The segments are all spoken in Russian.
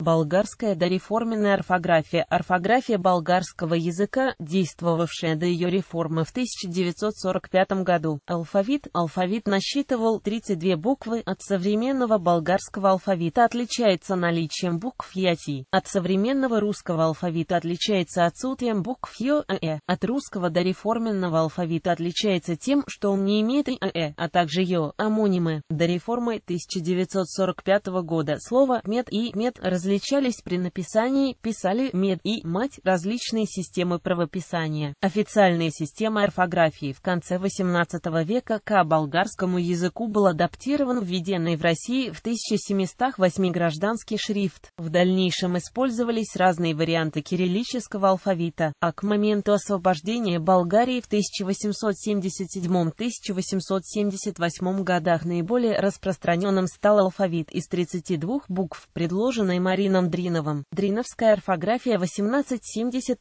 Болгарская дореформенная орфография Орфография болгарского языка, действовавшая до ее реформы в 1945 году. Алфавит Алфавит насчитывал 32 буквы от современного болгарского алфавита отличается наличием букв яти. От современного русского алфавита отличается отсутствием букв ё и «а», э. От русского дореформенного алфавита отличается тем, что он не имеет и «а», э, а также ё, амонимы. До реформы 1945 года слово мед и мед различаются различались при написании, писали «мед» и «мать» различные системы правописания. Официальная система орфографии в конце XVIII века к болгарскому языку был адаптирован введенный в России в 1708 гражданский шрифт. В дальнейшем использовались разные варианты кириллического алфавита, а к моменту освобождения Болгарии в 1877-1878 годах наиболее распространенным стал алфавит из 32 букв, предложенный Марией Марином Дриновым. Дриновская орфография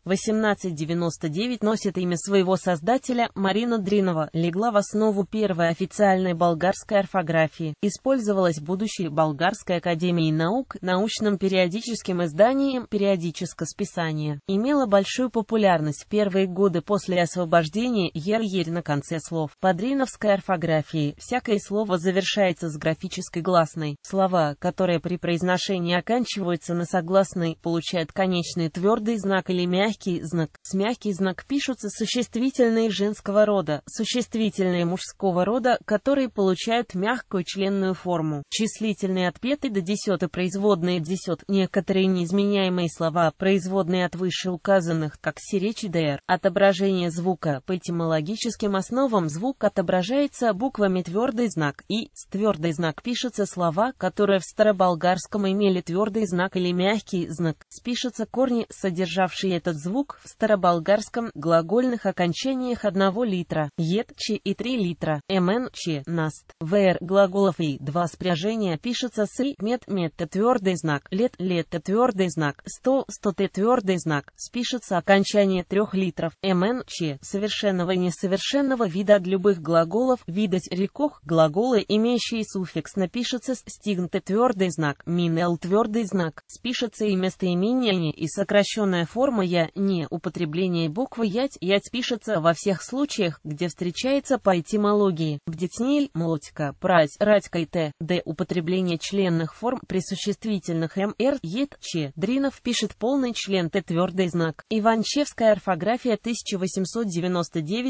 1870-1899 носит имя своего создателя Марина Дринова, легла в основу первой официальной болгарской орфографии, использовалась будущей Болгарской академией наук, научным периодическим изданием периодическое списание, имела большую популярность в первые годы после освобождения ер-ерь на конце слов. По дриновской орфографии всякое слово завершается с графической гласной. Слова, которые при произношении оканчиваются записываются на согласный, получают конечный твердый знак или мягкий знак. С мягкий знак пишутся существительные женского рода, существительные мужского рода, которые получают мягкую членную форму. Числительные от пятой до десятой производные десят. Некоторые неизменяемые слова, производные от выше указанных, как сиречь и др. Отображение звука. По этимологическим основам звук отображается буквами твердый знак и с твердый знак пишутся слова, которые в староболгарском имели твердый знак знак или мягкий знак спишутся корни, содержавшие этот звук в староболгарском глагольных окончаниях 1 литра, ед, ч и 3 литра, мн, ч, наст, вр, глаголов и два спряжения пишется с и, мет, мет, твердый знак, лет, лет, твердый знак, сто сто. твердый знак, спишется окончание 3 литров, мн, ч, совершенного и несовершенного вида от любых глаголов, видать рекох, глаголы, имеющие суффикс, напишется с стигнутый твердый знак, мин, твердый знак, знак, спишется и местоимение «не», и сокращенная форма «я», «не». Употребление буквы «ять», «ять» пишется во всех случаях, где встречается по этимологии. Бдетниль, молотька, прась, радька и т. Д. Употребление членных форм присуществительных «м», «р», «ет», че Дринов пишет полный член «т» твердый знак. Иванчевская орфография 1899-1921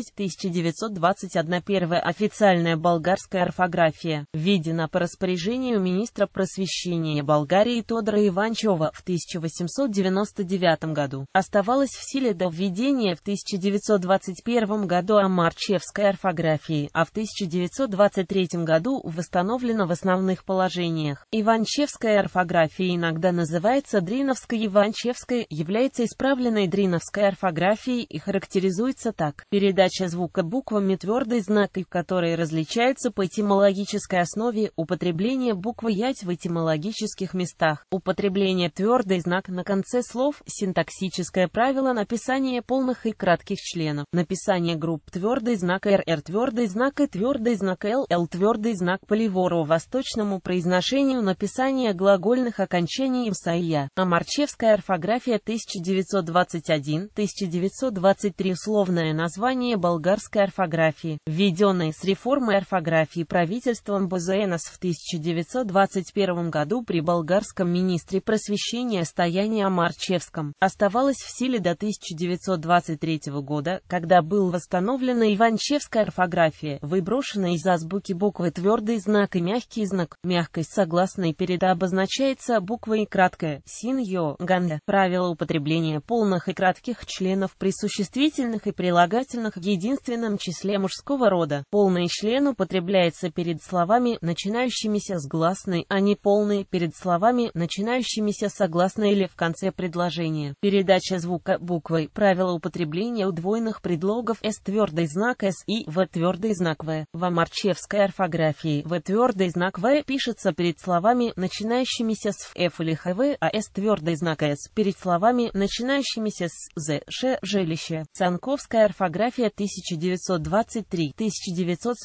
первая официальная болгарская орфография, введена по распоряжению министра просвещения Болгарии Тодора Иванчева в 1899 году, оставалась в силе до введения в 1921 году амарчевской орфографии, а в 1923 году восстановлена в основных положениях. Иванчевская орфография иногда называется Дриновской иванчевской является исправленной Дриновской орфографией и характеризуется так. Передача звука буквами твердый знак, которой различаются по этимологической основе употребление буквы «ять» в этимологических местах. Употребление употребление твердый знак на конце слов, синтаксическое правило написания полных и кратких членов, написание групп твердый знак РР, твердый знак и твердый знак ЛЛ, твердый знак поливоро-восточному произношению написания глагольных окончаний МСА и Я. Амарчевская орфография 1921-1923 словное название болгарской орфографии, введенное с реформой орфографии правительством Базуэнос в 1921 году при болгарском министре министре просвещения стояния о Марчевском, оставалось в силе до 1923 года, когда был восстановлена Иванчевская орфография, выброшенная из азбуки буквы твердый знак и мягкий знак. Мягкость согласной переда обозначается буквой краткая, синьо, ганда. Правило употребления полных и кратких членов при существительных и прилагательных в единственном числе мужского рода. Полный член употребляется перед словами, начинающимися с гласной, а не полный перед словами, начинающимися начинающимися согласно или в конце предложения. Передача звука буквой. Правило употребления удвоенных предлогов с твердый знак с и в твердый знак в. В марчевской орфографии в твердый знак в пишется перед словами, начинающимися с ф или хв, а с твердый знак с перед словами, начинающимися с з, ш, жилище. Санковская орфография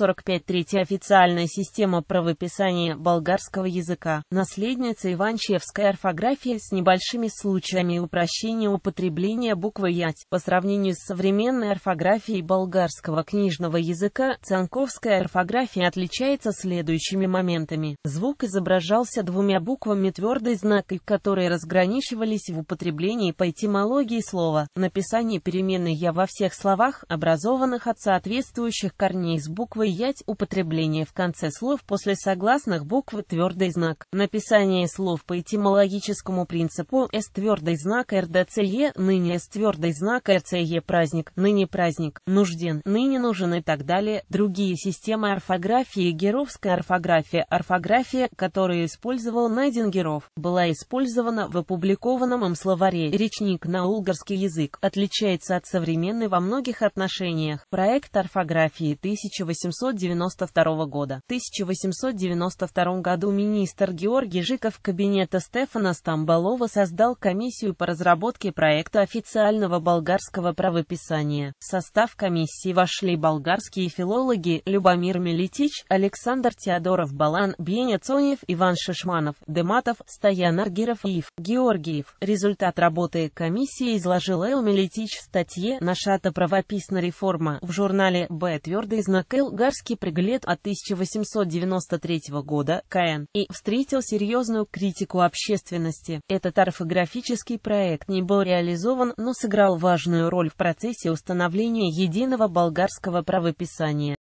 1923-1945 третья официальная система правописания болгарского языка. Наследница иванчевская русская орфография с небольшими случаями упрощения употребления буквы «ять» по сравнению с современной орфографией болгарского книжного языка. цианковская орфография отличается следующими моментами. Звук изображался двумя буквами твердой знакой, которые разграничивались в употреблении по этимологии слова. Написание переменной «я» во всех словах, образованных от соответствующих корней с буквой «ять», употребление в конце слов после согласных буквы твердый знак. Написание слов по этимологии символологическому принципу С твердый знак РДЦЕ, ныне С твердый знак РЦЕ праздник, ныне праздник, нужден, ныне нужен и так далее. Другие системы орфографии Геровская орфография, орфография, которую использовал Найден Геров, была использована в опубликованном им словаре «Речник на улгарский язык», отличается от современной во многих отношениях. Проект орфографии 1892 года. В 1892 году министр Георгий Жиков кабинета Стефана Стамбалова создал комиссию по разработке проекта официального болгарского правописания. В состав комиссии вошли болгарские филологи Любомир Мелитич, Александр Теодоров Балан, Беня Цонев, Иван Шишманов, Дематов, Стоян Аргиров и Ив Георгиев. Результат работы комиссии изложил Эл Мелитич в статье «Нашата правописная реформа» в журнале «Б. Твердый знак Эл Гарский приглед от 1893 года КН» и встретил серьезную критику общества общественности. Этот орфографический проект не был реализован, но сыграл важную роль в процессе установления единого болгарского правописания.